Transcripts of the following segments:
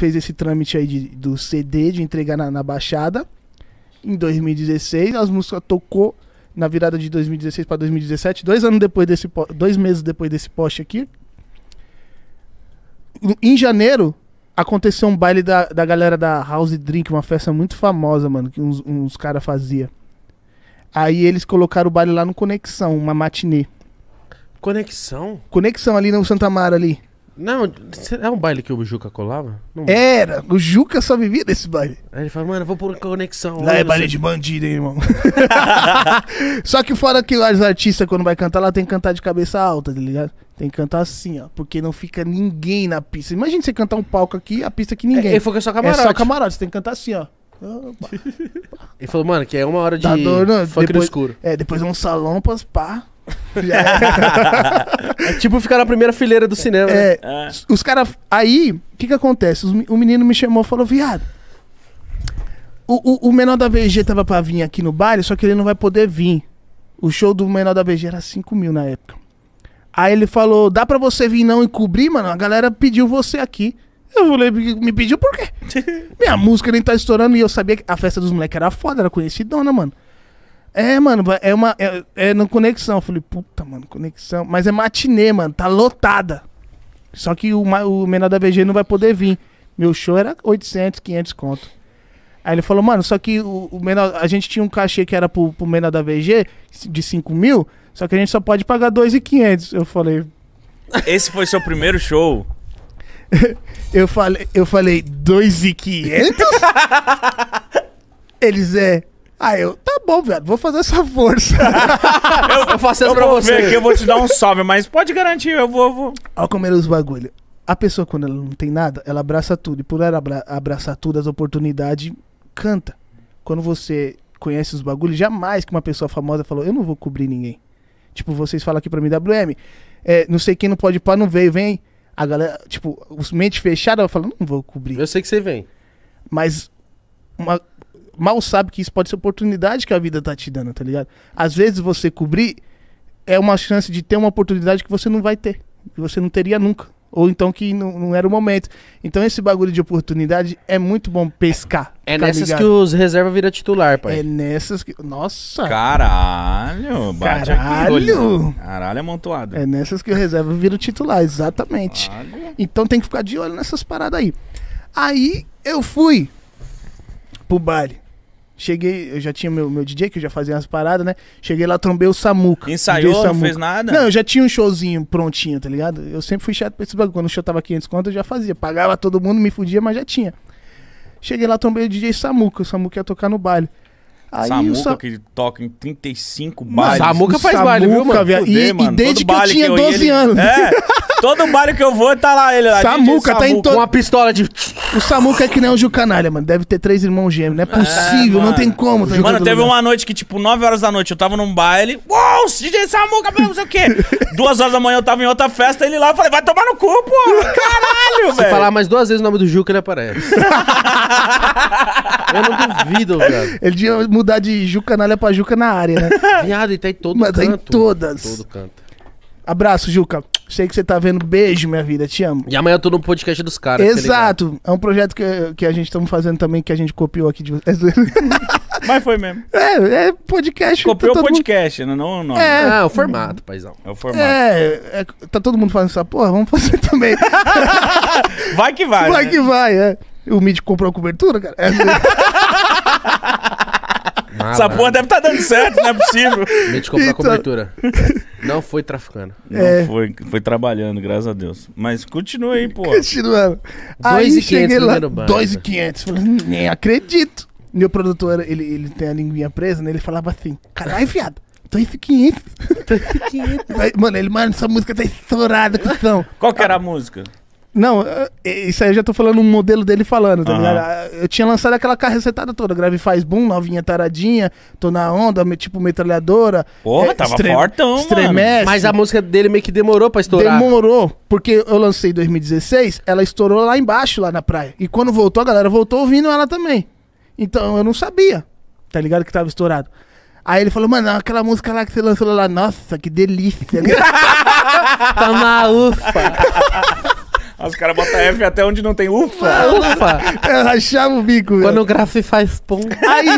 fez esse trâmite aí de, do CD, de entregar na, na Baixada, em 2016. As músicas tocou na virada de 2016 para 2017, dois anos depois desse dois meses depois desse post aqui. Em janeiro aconteceu um baile da, da galera da House Drink, uma festa muito famosa, mano, que uns, uns caras fazia. Aí eles colocaram o baile lá no Conexão, uma matinê. Conexão? Conexão ali no Santa Mara ali. Não, é um baile que o Juca colava? Não. É. Era, o Juca só vivia desse baile. Aí ele fala, mano, vou por conexão. Lá é baile sei. de bandido, hein, irmão. só que fora que os artistas, quando vai cantar, lá tem que cantar de cabeça alta, tá ligado? Tem que cantar assim, ó. Porque não fica ninguém na pista. Imagina você cantar um palco aqui, a pista que é, ninguém. É, ele falou que é só camarote. É só camarote, você tem que cantar assim, ó. Ele falou, mano, que é uma hora de tá dor, não. Foi depois, escuro. É, depois é um salão, pá, é tipo ficar na primeira fileira do cinema. Né? É, é, os caras. Aí, o que que acontece? o menino me chamou e falou: viado. O, o, o, menor da VG tava pra vir aqui no baile, só que ele não vai poder vir. O show do menor da VG era 5 mil na época. Aí ele falou: dá pra você vir não e cobrir, mano? A galera pediu você aqui. Eu falei, me pediu por quê? Minha música nem tá estourando e eu sabia que a festa dos moleques era foda, era conhecidona, mano. É, mano, é uma. É, é na conexão. Eu falei, puta, mano, conexão. Mas é matinê, mano, tá lotada. Só que o, o menor da VG não vai poder vir. Meu show era 800, 500 conto. Aí ele falou, mano, só que o, o menor. A gente tinha um cachê que era pro, pro menor da VG, de 5 mil, só que a gente só pode pagar 2,500. Eu falei. Esse foi seu primeiro show? eu falei, eu falei 2,500? Eles é. Aí ah, eu, tá bom, velho. vou fazer essa força. eu, eu faço isso pra você. Aqui, eu vou te dar um salve, mas pode garantir, eu vou. Olha como era os bagulho. A pessoa, quando ela não tem nada, ela abraça tudo. E por ela abra abraçar tudo, as oportunidades, canta. Quando você conhece os bagulhos, jamais que uma pessoa famosa falou, eu não vou cobrir ninguém. Tipo, vocês falam aqui pra mim, WM, é, não sei quem não pode pá, não veio, vem. A galera, tipo, os mente fechada, ela fala, não vou cobrir. Eu sei que você vem. Mas uma, mal sabe que isso pode ser oportunidade que a vida tá te dando, tá ligado? Às vezes você cobrir é uma chance de ter uma oportunidade que você não vai ter, que você não teria nunca. Ou então que não, não era o momento. Então esse bagulho de oportunidade é muito bom pescar. É tá nessas ligado? que os reserva vira titular, pai. É nessas que. Nossa! Caralho! Bate Caralho! Aqui, Caralho, é amontoado. É nessas que o reserva vira titular, exatamente. Caralho. Então tem que ficar de olho nessas paradas aí. Aí eu fui pro baile. Cheguei, eu já tinha meu, meu DJ, que eu já fazia umas paradas, né? Cheguei lá, trombei o Samuca. Ensaiou, Samuca. não fez nada? Não, eu já tinha um showzinho prontinho, tá ligado? Eu sempre fui chato pra esse bagulho. Quando o show tava 500 contas, eu já fazia. Pagava todo mundo, me fudia, mas já tinha. Cheguei lá, trombei o DJ Samuca. O Samuca ia tocar no baile. Aí Samuca Sa... que toca em 35 bailes. Samuca faz Samuca, baile, viu, mano? Fuder, e, mano? desde Todo que eu tinha que eu 12 ele... anos. É, Todo baile que eu vou, tá lá ele lá. Samuca, tá em todo. Uma pistola de. O Samuca é que nem o Gil Canalha, mano. Deve ter três irmãos gêmeos. Não é, é possível, é, não tem como. Tá mano, teve lugar. uma noite que, tipo, 9 horas da noite eu tava num baile. Uou, DJ Samuca, não sei o quê. duas horas da manhã eu tava em outra festa, ele lá, eu falei, vai tomar no cu, pô. Caralho, velho. Se falar mais duas vezes o nome do Juca, ele aparece. eu não duvido, velho. Ele tinha mudar de Juca Canalha pra Juca na área, né? Viado, e tá em todo Mas canto. Mas tá em todas. Todo canto. Abraço, Juca. Sei que você tá vendo. Beijo, minha vida. Te amo. E amanhã eu tô no podcast dos caras. Tá Exato. Tá é um projeto que, que a gente estamos fazendo também, que a gente copiou aqui de vocês. Mas foi mesmo. É, é podcast. Tá copiou tá o podcast, mundo... Né? não, não, não. É, ah, é o formato, paizão. É o formato. É, é, tá todo mundo fazendo essa porra, vamos fazer também. vai que vai. Vai né? que vai, é. O Mid comprou a cobertura, cara. É. Mala. Essa porra deve estar tá dando certo, não é possível. Me desculpa então... a cobertura. Não foi traficando. Não é. foi, foi trabalhando, graças a Deus. Mas continua aí, pô. Continuando. Aí 2 cheguei 500, lá, 2,500. Falei, nem acredito. Meu produtor, ele, ele tem a linguinha presa, né? Ele falava assim, caralho, viado. 2,500. 2,500. Mano, ele, mano, essa música tá estourada, cuzão. Qual que era a música? Não, é, é, isso aí eu já tô falando um modelo dele falando, tá uhum. ligado? Eu tinha lançado aquela carrecetada toda, grave faz boom, novinha taradinha, tô na onda, tipo metralhadora. Porra, é, tava estre... fortão, estremece. Mas a música dele meio que demorou pra estourar. Demorou, porque eu lancei em 2016, ela estourou lá embaixo, lá na praia. E quando voltou, a galera voltou ouvindo ela também. Então eu não sabia, tá ligado? Que tava estourado. Aí ele falou, mano, aquela música lá que você lançou lá, nossa, que delícia. tá na ufa. Os caras botam F até onde não tem ufa. Ufa! Eu rachava o bico. Quando o grafo faz pum. Aí.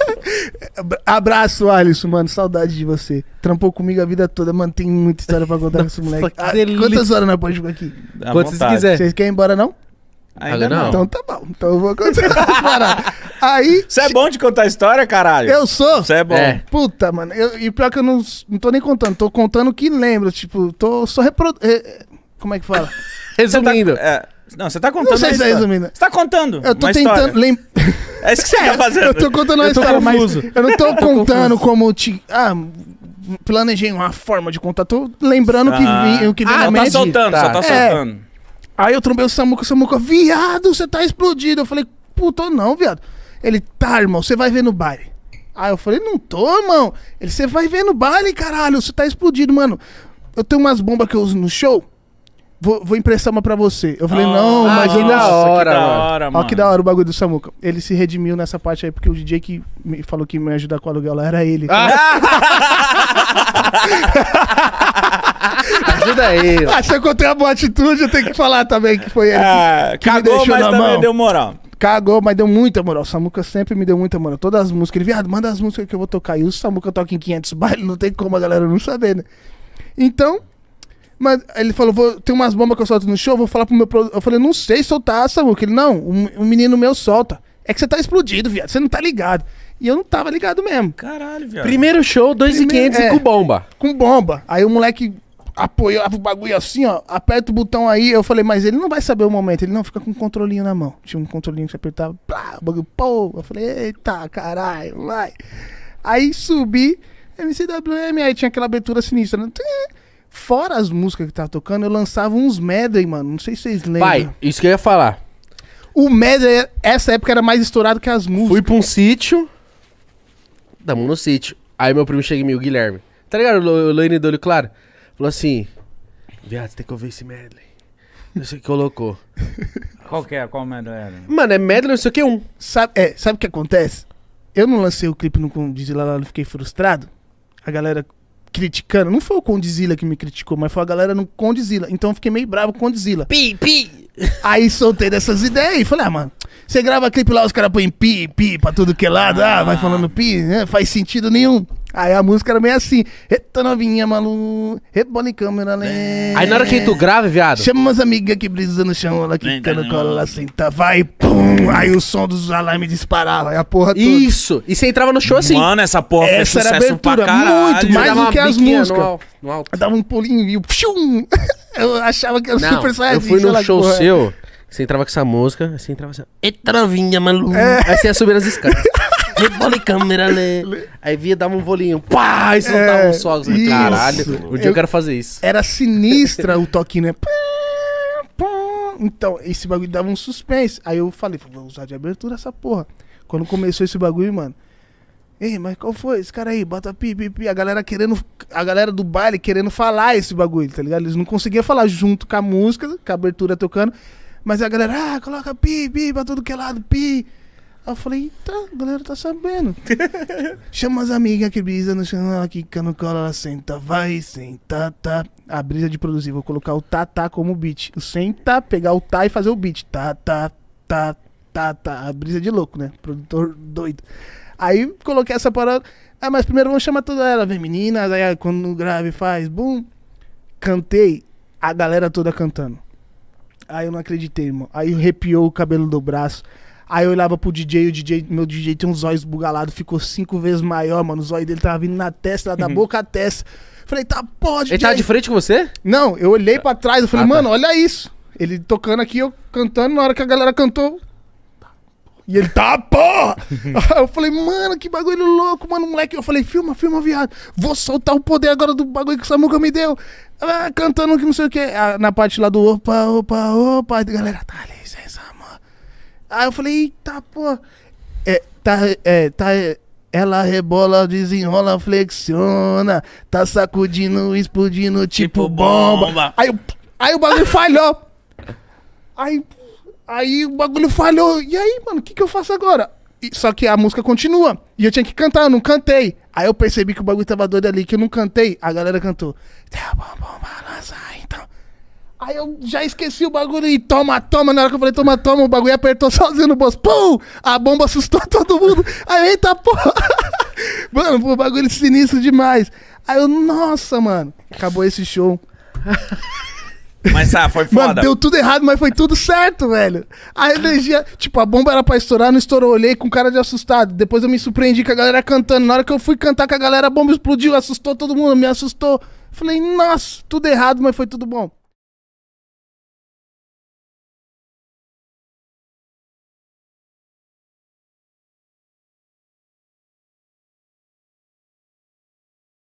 Abraço, Alisson, mano. Saudade de você. Trampou comigo a vida toda, mano. Tem muita história pra contar com esse moleque. Ah, quantas horas nós podemos jogar aqui? Dá Quanto vocês quiser. Vocês querem ir embora, não? Ainda não. não. Então tá bom. Então eu vou continuar. Aí. Você é bom de contar história, caralho? Eu sou. Você é bom. É. Puta, mano. Eu, e pior que eu não, não tô nem contando. Tô contando o que lembro. Tipo, tô só reproduzindo. Eh, como é que fala? Resumindo. Tá, é, não, você tá contando. Não sei se tá resumindo. Você tá contando. Eu tô tentando. Lem... É isso que você é, tá fazendo. Eu tô contando uma eu tô história, confuso. mas. Eu não tô, tô contando confuso. como. Te... Ah, planejei uma forma de contar. Tô lembrando que vi, ah. o que vi ah, na tá mente. Ah, tá soltando, tá. só tá é. soltando. Aí eu trombei o Samuca, o Samuca, viado, você tá explodido. Eu falei, puto, não, viado. Ele, tá, irmão, você vai ver no baile. Aí eu falei, não tô, irmão. Ele, você vai ver no baile, caralho, você tá explodido, mano. Eu tenho umas bombas que eu uso no show Vou, vou emprestar uma pra você. Eu falei, oh, não, ah, mas é que Da hora, que da hora, mano. Ó, que da hora o bagulho do Samuca. Ele se redimiu nessa parte aí, porque o DJ que me falou que me ajudar com o aluguel lá era ele. Ah. Ajuda ele. Ah, se eu contei a boa atitude, eu tenho que falar também que foi ele. que, que ah, cagou, me deixou mas na também mão. deu moral cagou, mas deu muita moral. O Samuca sempre me deu muita moral. Todas as músicas. Ele, viado, manda as músicas que eu vou tocar. E o Samuca toca em 500 bailes, não tem como a galera não saber, né? Então, mas ele falou, vou, tem umas bombas que eu solto no show, vou falar pro meu produtor. Eu falei, não sei soltar, essa, Samuca. Ele, não, um, um, menino meu solta. É que você tá explodido, viado. Você não tá ligado. E eu não tava ligado mesmo. Caralho, viado. Primeiro show, 2,500 é, com bomba. Com bomba. Aí o moleque apoiava o bagulho assim, ó. Aperta o botão aí. Eu falei, mas ele não vai saber o momento. Ele não fica com um controlinho na mão. Tinha um controlinho que você apertava. Plá, o bagulho, pô. Eu falei, eita, caralho, vai. Aí subi. MCWM, aí tinha aquela abertura sinistra. Né? Fora as músicas que tava tá tocando, eu lançava uns medley, mano. Não sei se vocês lembram. Pai, isso que eu ia falar. O medley, essa época era mais estourado que as músicas. Fui pra um sítio. Tamo no sítio. Aí meu primo chega em mim, o Guilherme. Tá ligado? O Loine do olho claro. Falou assim: Viado, você tem que ouvir esse medley. Não sei o que colocou. Qual que é? Qual medley era? Mano, é medley, não sei o que um. Sabe, é, sabe o que acontece? Eu não lancei o clipe no Diz Lá, lá fiquei frustrado. A galera criticando. Não foi o Condizila que me criticou, mas foi a galera no Condizila. Então eu fiquei meio bravo com o Condizila. Pi, pi! Aí soltei dessas ideias e falei, ah, mano, você grava clipe lá, os caras põem pi, pi pra tudo que é lado, ah, ah vai falando pi, né? faz sentido nenhum. Aí a música era meio assim. Eita novinha, malu, rebola em câmera Aí na hora que tu grava, viado. Chama umas amigas que brisa no chão, ela quicando cola, ela senta, vai, pum. Aí o som dos alarmes disparava, aí a porra toda. Isso. E você entrava no show assim. Mano, essa porra essa era abertura, Muito, mais do que as músicas. No, no alto. Eu dava um pulinho e pshum. Eu achava que era Não, super saiyajin. Eu fui num show porra. seu, você entrava com essa música, você entrava assim, eita novinha, maluco. É. Aí você ia subir as escadas. Rebole câmera, né? Aí via, dava um volinho. Pá! É, isso não dava um só. Caralho, um dia eu, eu quero fazer isso. Era sinistra o toquinho, né? Pá, pá. Então, esse bagulho dava um suspense. Aí eu falei, vou usar de abertura essa porra. Quando começou esse bagulho, mano. Ei, mas qual foi? Esse cara aí, bota pi, pi, pi. A galera querendo. A galera do baile querendo falar esse bagulho, tá ligado? Eles não conseguiam falar junto com a música, com a abertura tocando. Mas a galera, ah, coloca pi, pi, pra tudo que é lado, pi. Aí eu falei, tá a galera tá sabendo. Chama as amigas que brisa no chão, aqui no cola, ela senta, vai, senta, tá. A brisa de produzir, vou colocar o tá, tá como beat. O senta, pegar o tá e fazer o beat. Tá, tá, tá, tá, tá. A brisa de louco, né? Produtor doido. Aí coloquei essa parada. Ah, mas primeiro vamos chamar toda ela, vem meninas. Aí quando grave faz, bum. Cantei, a galera toda cantando. Aí eu não acreditei, irmão. Aí arrepiou o cabelo do braço. Aí eu olhava pro DJ, o DJ, meu DJ tem uns olhos bugalados, ficou cinco vezes maior, mano. Os olhos dele tava vindo na testa, lá da uhum. boca à testa. Falei, tá, pode. Ele tava de frente com você? Não, eu olhei pra trás, eu falei, ah, tá. mano, olha isso. Ele tocando aqui, eu cantando, na hora que a galera cantou. E ele, tá, porra! Aí eu falei, mano, que bagulho louco, mano, moleque. Eu falei, filma, filma, viado. Vou soltar o poder agora do bagulho que o Samuca me deu. Ah, cantando que não sei o quê. Ah, na parte lá do opa, opa, opa. Galera, tá, licença. Aí eu falei, eita, pô. É, tá, é, tá, ela rebola, desenrola, flexiona, tá sacudindo, explodindo, tipo, tipo bomba. bomba. Aí, aí o bagulho falhou. Aí, aí o bagulho falhou. E aí, mano, o que, que eu faço agora? E, só que a música continua. E eu tinha que cantar, eu não cantei. Aí eu percebi que o bagulho tava doido ali, que eu não cantei. A galera cantou. Tá bom, bom, balançar, então. Aí eu já esqueci o bagulho e toma, toma. Na hora que eu falei toma, toma, o bagulho apertou sozinho no bolso. Pum! A bomba assustou todo mundo. Aí, eita porra! Mano, o bagulho sinistro demais. Aí eu, nossa, mano. Acabou esse show. Mas ah, foi foda. Mano, deu tudo errado, mas foi tudo certo, velho. A energia. Tipo, a bomba era pra estourar, não estourou. Olhei com cara de assustado. Depois eu me surpreendi com a galera cantando. Na hora que eu fui cantar com a galera, a bomba explodiu, assustou todo mundo, me assustou. Falei, nossa, tudo errado, mas foi tudo bom.